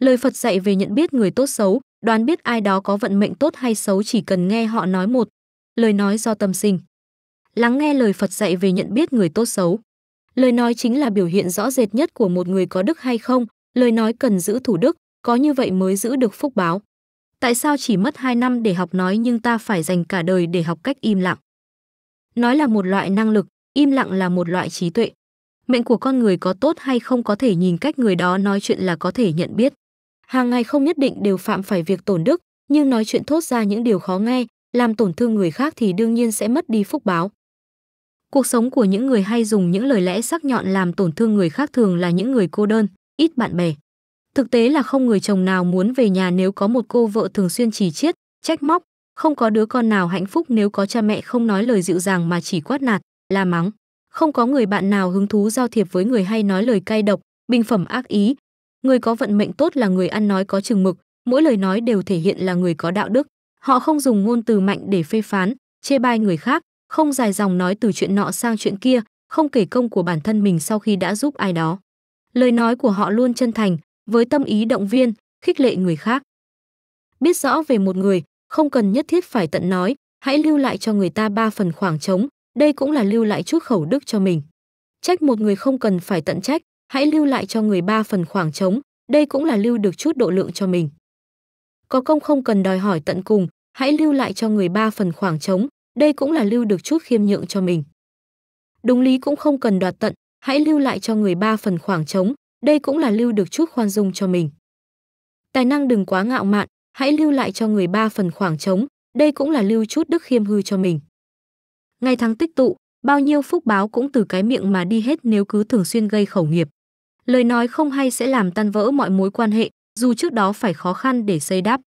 Lời Phật dạy về nhận biết người tốt xấu, đoán biết ai đó có vận mệnh tốt hay xấu chỉ cần nghe họ nói một lời nói do tâm sinh. Lắng nghe lời Phật dạy về nhận biết người tốt xấu. Lời nói chính là biểu hiện rõ rệt nhất của một người có đức hay không, lời nói cần giữ thủ đức, có như vậy mới giữ được phúc báo. Tại sao chỉ mất 2 năm để học nói nhưng ta phải dành cả đời để học cách im lặng? Nói là một loại năng lực, im lặng là một loại trí tuệ. Mệnh của con người có tốt hay không có thể nhìn cách người đó nói chuyện là có thể nhận biết hàng ngày không nhất định đều phạm phải việc tổn đức, nhưng nói chuyện thốt ra những điều khó nghe, làm tổn thương người khác thì đương nhiên sẽ mất đi phúc báo. Cuộc sống của những người hay dùng những lời lẽ sắc nhọn làm tổn thương người khác thường là những người cô đơn, ít bạn bè. Thực tế là không người chồng nào muốn về nhà nếu có một cô vợ thường xuyên chỉ chiết, trách móc, không có đứa con nào hạnh phúc nếu có cha mẹ không nói lời dịu dàng mà chỉ quát nạt, la mắng. Không có người bạn nào hứng thú giao thiệp với người hay nói lời cay độc, bình phẩm ác ý, người có vận mệnh tốt là người ăn nói có chừng mực mỗi lời nói đều thể hiện là người có đạo đức họ không dùng ngôn từ mạnh để phê phán chê bai người khác không dài dòng nói từ chuyện nọ sang chuyện kia không kể công của bản thân mình sau khi đã giúp ai đó lời nói của họ luôn chân thành với tâm ý động viên khích lệ người khác biết rõ về một người không cần nhất thiết phải tận nói hãy lưu lại cho người ta ba phần khoảng trống đây cũng là lưu lại chút khẩu đức cho mình trách một người không cần phải tận trách hãy lưu lại cho người ba phần khoảng trống, đây cũng là lưu được chút độ lượng cho mình. Có công không cần đòi hỏi tận cùng, hãy lưu lại cho người ba phần khoảng trống, đây cũng là lưu được chút khiêm nhượng cho mình. Đúng lý cũng không cần đoạt tận, hãy lưu lại cho người ba phần khoảng trống, đây cũng là lưu được chút khoan dung cho mình. Tài năng đừng quá ngạo mạn, hãy lưu lại cho người ba phần khoảng trống, đây cũng là lưu chút đức khiêm hư cho mình. Ngày tháng tích tụ, bao nhiêu phúc báo cũng từ cái miệng mà đi hết nếu cứ thường xuyên gây khẩu nghiệp. Lời nói không hay sẽ làm tan vỡ mọi mối quan hệ, dù trước đó phải khó khăn để xây đắp.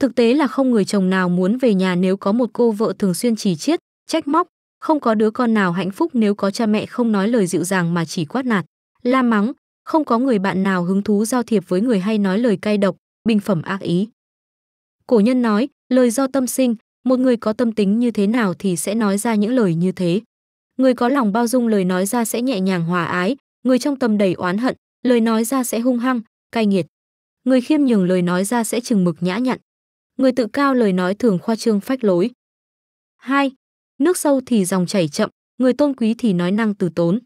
Thực tế là không người chồng nào muốn về nhà nếu có một cô vợ thường xuyên chỉ chiết, trách móc, không có đứa con nào hạnh phúc nếu có cha mẹ không nói lời dịu dàng mà chỉ quát nạt, la mắng, không có người bạn nào hứng thú giao thiệp với người hay nói lời cay độc, bình phẩm ác ý. Cổ nhân nói, lời do tâm sinh, một người có tâm tính như thế nào thì sẽ nói ra những lời như thế. Người có lòng bao dung lời nói ra sẽ nhẹ nhàng hòa ái, người trong tâm đầy oán hận lời nói ra sẽ hung hăng cay nghiệt người khiêm nhường lời nói ra sẽ chừng mực nhã nhặn người tự cao lời nói thường khoa trương phách lối hai nước sâu thì dòng chảy chậm người tôn quý thì nói năng từ tốn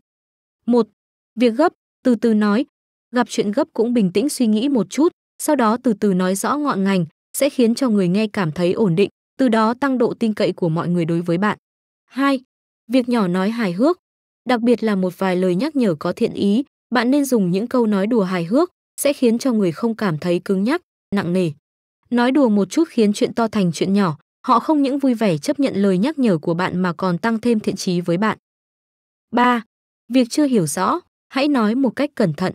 một việc gấp từ từ nói gặp chuyện gấp cũng bình tĩnh suy nghĩ một chút sau đó từ từ nói rõ ngọn ngành sẽ khiến cho người nghe cảm thấy ổn định từ đó tăng độ tin cậy của mọi người đối với bạn hai việc nhỏ nói hài hước đặc biệt là một vài lời nhắc nhở có thiện ý, bạn nên dùng những câu nói đùa hài hước, sẽ khiến cho người không cảm thấy cứng nhắc, nặng nề. Nói đùa một chút khiến chuyện to thành chuyện nhỏ, họ không những vui vẻ chấp nhận lời nhắc nhở của bạn mà còn tăng thêm thiện chí với bạn. 3. Việc chưa hiểu rõ, hãy nói một cách cẩn thận.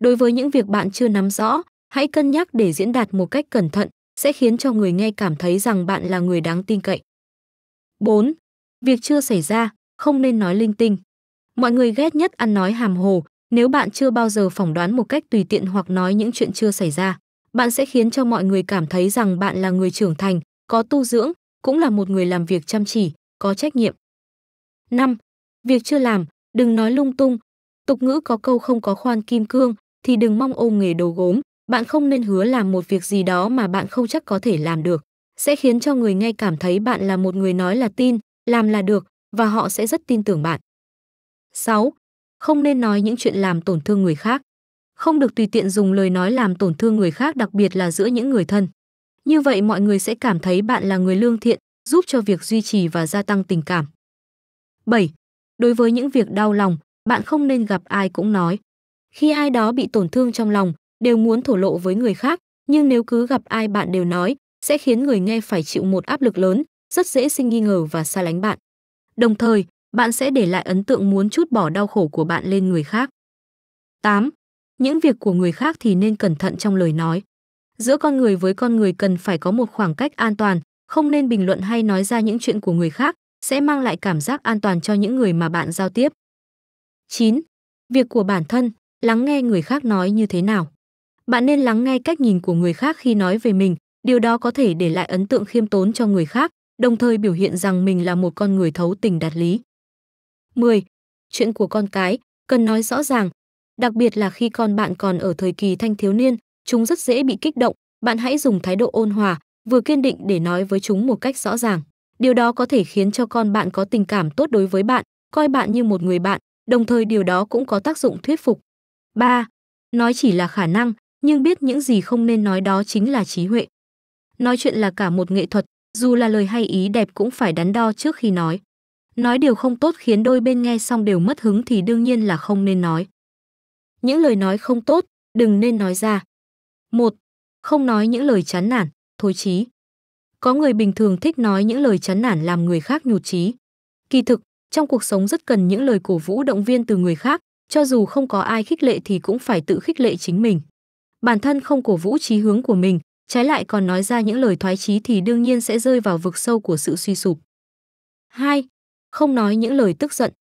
Đối với những việc bạn chưa nắm rõ, hãy cân nhắc để diễn đạt một cách cẩn thận, sẽ khiến cho người nghe cảm thấy rằng bạn là người đáng tin cậy. 4. Việc chưa xảy ra, không nên nói linh tinh. Mọi người ghét nhất ăn nói hàm hồ, nếu bạn chưa bao giờ phỏng đoán một cách tùy tiện hoặc nói những chuyện chưa xảy ra, bạn sẽ khiến cho mọi người cảm thấy rằng bạn là người trưởng thành, có tu dưỡng, cũng là một người làm việc chăm chỉ, có trách nhiệm. 5. Việc chưa làm, đừng nói lung tung. Tục ngữ có câu không có khoan kim cương thì đừng mong ôm nghề đồ gốm, bạn không nên hứa làm một việc gì đó mà bạn không chắc có thể làm được, sẽ khiến cho người nghe cảm thấy bạn là một người nói là tin, làm là được và họ sẽ rất tin tưởng bạn. 6. Không nên nói những chuyện làm tổn thương người khác. Không được tùy tiện dùng lời nói làm tổn thương người khác đặc biệt là giữa những người thân. Như vậy mọi người sẽ cảm thấy bạn là người lương thiện, giúp cho việc duy trì và gia tăng tình cảm. 7. Đối với những việc đau lòng, bạn không nên gặp ai cũng nói. Khi ai đó bị tổn thương trong lòng, đều muốn thổ lộ với người khác, nhưng nếu cứ gặp ai bạn đều nói, sẽ khiến người nghe phải chịu một áp lực lớn, rất dễ sinh nghi ngờ và xa lánh bạn. Đồng thời, bạn sẽ để lại ấn tượng muốn chút bỏ đau khổ của bạn lên người khác. 8. Những việc của người khác thì nên cẩn thận trong lời nói. Giữa con người với con người cần phải có một khoảng cách an toàn, không nên bình luận hay nói ra những chuyện của người khác, sẽ mang lại cảm giác an toàn cho những người mà bạn giao tiếp. 9. Việc của bản thân, lắng nghe người khác nói như thế nào. Bạn nên lắng nghe cách nhìn của người khác khi nói về mình, điều đó có thể để lại ấn tượng khiêm tốn cho người khác, đồng thời biểu hiện rằng mình là một con người thấu tình đạt lý. 10. Chuyện của con cái cần nói rõ ràng, đặc biệt là khi con bạn còn ở thời kỳ thanh thiếu niên, chúng rất dễ bị kích động, bạn hãy dùng thái độ ôn hòa, vừa kiên định để nói với chúng một cách rõ ràng. Điều đó có thể khiến cho con bạn có tình cảm tốt đối với bạn, coi bạn như một người bạn, đồng thời điều đó cũng có tác dụng thuyết phục. 3. Nói chỉ là khả năng, nhưng biết những gì không nên nói đó chính là trí huệ. Nói chuyện là cả một nghệ thuật, dù là lời hay ý đẹp cũng phải đắn đo trước khi nói. Nói điều không tốt khiến đôi bên nghe xong đều mất hứng thì đương nhiên là không nên nói. Những lời nói không tốt, đừng nên nói ra. một Không nói những lời chán nản, thối chí. Có người bình thường thích nói những lời chán nản làm người khác nhụt chí. Kỳ thực, trong cuộc sống rất cần những lời cổ vũ động viên từ người khác, cho dù không có ai khích lệ thì cũng phải tự khích lệ chính mình. Bản thân không cổ vũ chí hướng của mình, trái lại còn nói ra những lời thoái chí thì đương nhiên sẽ rơi vào vực sâu của sự suy sụp. 2 không nói những lời tức giận.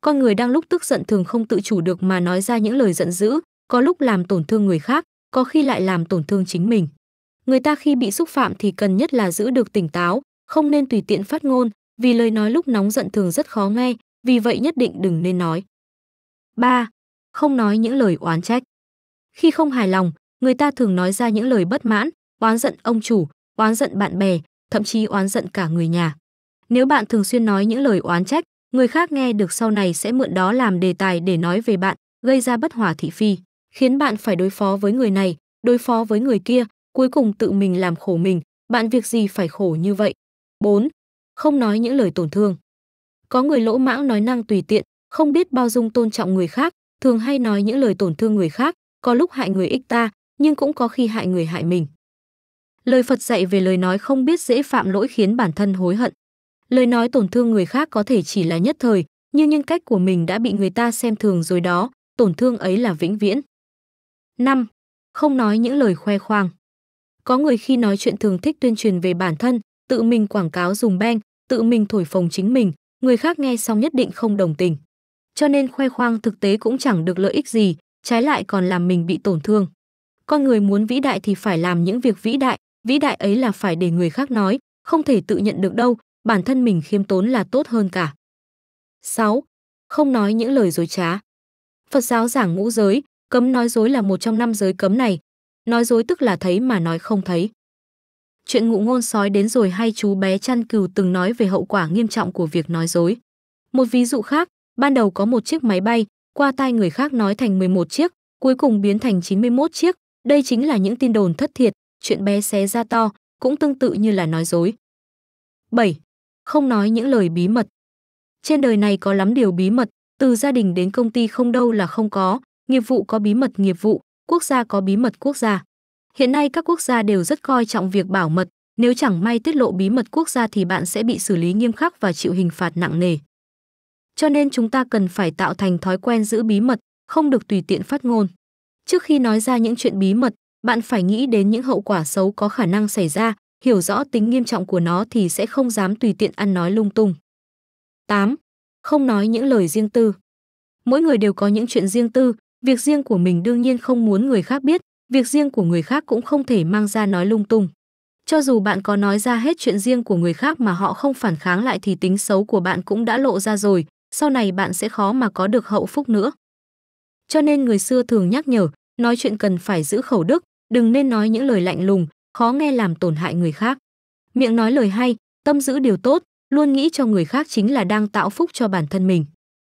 Con người đang lúc tức giận thường không tự chủ được mà nói ra những lời giận dữ, có lúc làm tổn thương người khác, có khi lại làm tổn thương chính mình. Người ta khi bị xúc phạm thì cần nhất là giữ được tỉnh táo, không nên tùy tiện phát ngôn, vì lời nói lúc nóng giận thường rất khó nghe, vì vậy nhất định đừng nên nói. 3. Không nói những lời oán trách. Khi không hài lòng, người ta thường nói ra những lời bất mãn, oán giận ông chủ, oán giận bạn bè, thậm chí oán giận cả người nhà. Nếu bạn thường xuyên nói những lời oán trách, người khác nghe được sau này sẽ mượn đó làm đề tài để nói về bạn, gây ra bất hòa thị phi, khiến bạn phải đối phó với người này, đối phó với người kia, cuối cùng tự mình làm khổ mình, bạn việc gì phải khổ như vậy. 4. Không nói những lời tổn thương. Có người lỗ mãng nói năng tùy tiện, không biết bao dung tôn trọng người khác, thường hay nói những lời tổn thương người khác, có lúc hại người ích ta, nhưng cũng có khi hại người hại mình. Lời Phật dạy về lời nói không biết dễ phạm lỗi khiến bản thân hối hận lời nói tổn thương người khác có thể chỉ là nhất thời nhưng nhân cách của mình đã bị người ta xem thường rồi đó tổn thương ấy là vĩnh viễn 5. Không nói những lời khoe khoang Có người khi nói chuyện thường thích tuyên truyền về bản thân, tự mình quảng cáo dùng beng, tự mình thổi phồng chính mình, người khác nghe xong nhất định không đồng tình. Cho nên khoe khoang thực tế cũng chẳng được lợi ích gì, trái lại còn làm mình bị tổn thương. Con người muốn vĩ đại thì phải làm những việc vĩ đại, vĩ đại ấy là phải để người khác nói, không thể tự nhận được đâu, bản thân mình khiêm tốn là tốt hơn cả. 6. Không nói những lời dối trá. Phật giáo giảng ngũ giới, cấm nói dối là một trong năm giới cấm này. Nói dối tức là thấy mà nói không thấy. Chuyện ngụ ngôn sói đến rồi hay chú bé chăn cừu từng nói về hậu quả nghiêm trọng của việc nói dối. Một ví dụ khác, ban đầu có một chiếc máy bay, qua tai người khác nói thành 11 chiếc, cuối cùng biến thành 91 chiếc. Đây chính là những tin đồn thất thiệt, chuyện bé xé ra to, cũng tương tự như là nói dối. 7 không nói những lời bí mật. Trên đời này có lắm điều bí mật, từ gia đình đến công ty không đâu là không có, nghiệp vụ có bí mật nghiệp vụ, quốc gia có bí mật quốc gia. Hiện nay các quốc gia đều rất coi trọng việc bảo mật, nếu chẳng may tiết lộ bí mật quốc gia thì bạn sẽ bị xử lý nghiêm khắc và chịu hình phạt nặng nề. Cho nên chúng ta cần phải tạo thành thói quen giữ bí mật, không được tùy tiện phát ngôn. Trước khi nói ra những chuyện bí mật, bạn phải nghĩ đến những hậu quả xấu có khả năng xảy ra, hiểu rõ tính nghiêm trọng của nó thì sẽ không dám tùy tiện ăn nói lung tung. 8. Không nói những lời riêng tư. Mỗi người đều có những chuyện riêng tư, việc riêng của mình đương nhiên không muốn người khác biết, việc riêng của người khác cũng không thể mang ra nói lung tung. Cho dù bạn có nói ra hết chuyện riêng của người khác mà họ không phản kháng lại thì tính xấu của bạn cũng đã lộ ra rồi, sau này bạn sẽ khó mà có được hậu phúc nữa. Cho nên người xưa thường nhắc nhở, nói chuyện cần phải giữ khẩu đức, đừng nên nói những lời lạnh lùng, khó nghe làm tổn hại người khác. Miệng nói lời hay, tâm giữ điều tốt, luôn nghĩ cho người khác chính là đang tạo phúc cho bản thân mình.